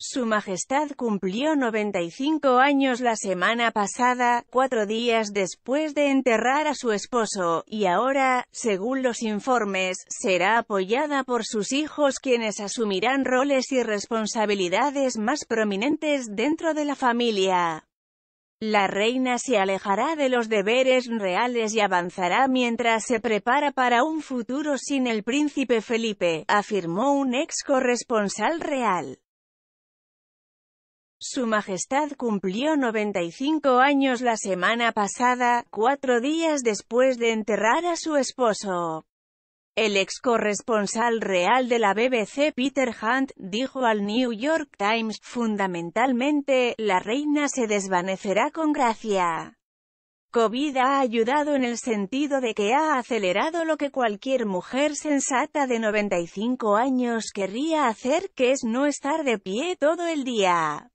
Su Majestad cumplió 95 años la semana pasada, cuatro días después de enterrar a su esposo, y ahora, según los informes, será apoyada por sus hijos quienes asumirán roles y responsabilidades más prominentes dentro de la familia. La reina se alejará de los deberes reales y avanzará mientras se prepara para un futuro sin el príncipe Felipe, afirmó un ex corresponsal real. Su Majestad cumplió 95 años la semana pasada, cuatro días después de enterrar a su esposo. El ex corresponsal real de la BBC Peter Hunt, dijo al New York Times, fundamentalmente, la reina se desvanecerá con gracia. COVID ha ayudado en el sentido de que ha acelerado lo que cualquier mujer sensata de 95 años querría hacer, que es no estar de pie todo el día.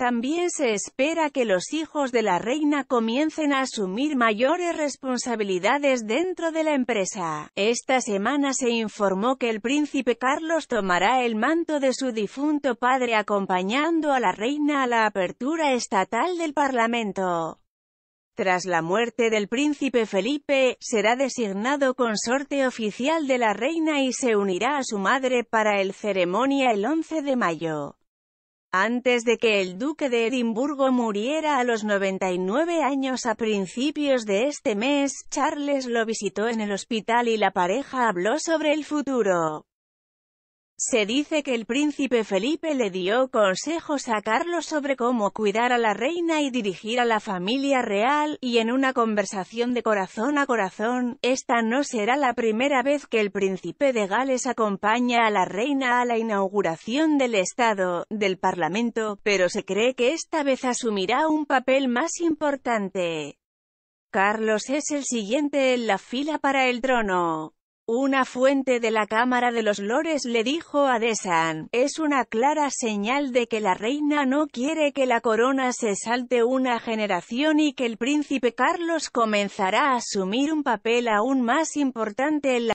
También se espera que los hijos de la reina comiencen a asumir mayores responsabilidades dentro de la empresa. Esta semana se informó que el príncipe Carlos tomará el manto de su difunto padre acompañando a la reina a la apertura estatal del Parlamento. Tras la muerte del príncipe Felipe, será designado consorte oficial de la reina y se unirá a su madre para el ceremonia el 11 de mayo. Antes de que el duque de Edimburgo muriera a los 99 años a principios de este mes, Charles lo visitó en el hospital y la pareja habló sobre el futuro. Se dice que el príncipe Felipe le dio consejos a Carlos sobre cómo cuidar a la reina y dirigir a la familia real, y en una conversación de corazón a corazón, esta no será la primera vez que el príncipe de Gales acompaña a la reina a la inauguración del Estado, del Parlamento, pero se cree que esta vez asumirá un papel más importante. Carlos es el siguiente en la fila para el trono. Una fuente de la Cámara de los Lores le dijo a Desan, es una clara señal de que la reina no quiere que la corona se salte una generación y que el príncipe Carlos comenzará a asumir un papel aún más importante en la